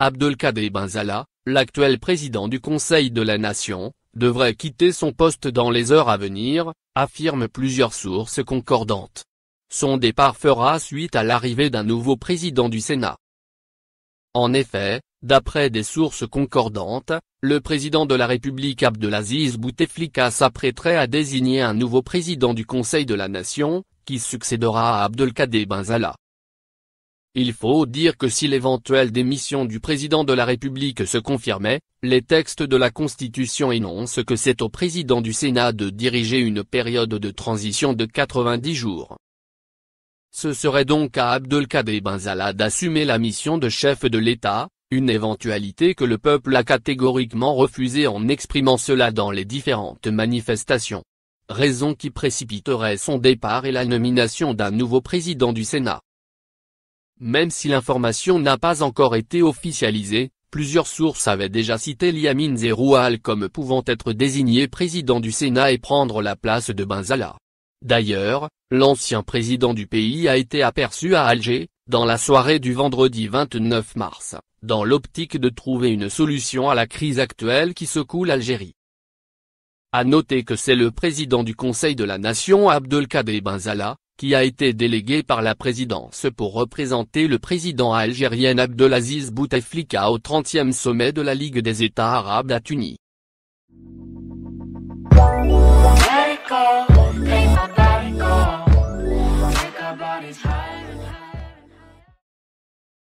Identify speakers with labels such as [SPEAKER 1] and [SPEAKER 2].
[SPEAKER 1] Abdelkader Benzala, l'actuel président du Conseil de la Nation, devrait quitter son poste dans les heures à venir, affirment plusieurs sources concordantes. Son départ fera suite à l'arrivée d'un nouveau président du Sénat. En effet, d'après des sources concordantes, le président de la République Abdelaziz Bouteflika s'apprêterait à désigner un nouveau président du Conseil de la Nation, qui succédera à Abdelkader Benzala. Il faut dire que si l'éventuelle démission du président de la République se confirmait, les textes de la Constitution énoncent que c'est au président du Sénat de diriger une période de transition de 90 jours. Ce serait donc à Abdelkader Benzala d'assumer la mission de chef de l'État, une éventualité que le peuple a catégoriquement refusée en exprimant cela dans les différentes manifestations. Raison qui précipiterait son départ et la nomination d'un nouveau président du Sénat. Même si l'information n'a pas encore été officialisée, plusieurs sources avaient déjà cité Liamine Zeroual comme pouvant être désigné président du Sénat et prendre la place de Benzala. D'ailleurs, l'ancien président du pays a été aperçu à Alger, dans la soirée du vendredi 29 mars, dans l'optique de trouver une solution à la crise actuelle qui secoue l'Algérie. À noter que c'est le président du Conseil de la Nation Abdelkader Benzala, qui a été délégué par la présidence pour représenter le président algérien Abdelaziz Bouteflika au 30e sommet de la Ligue des États arabes à Tunis.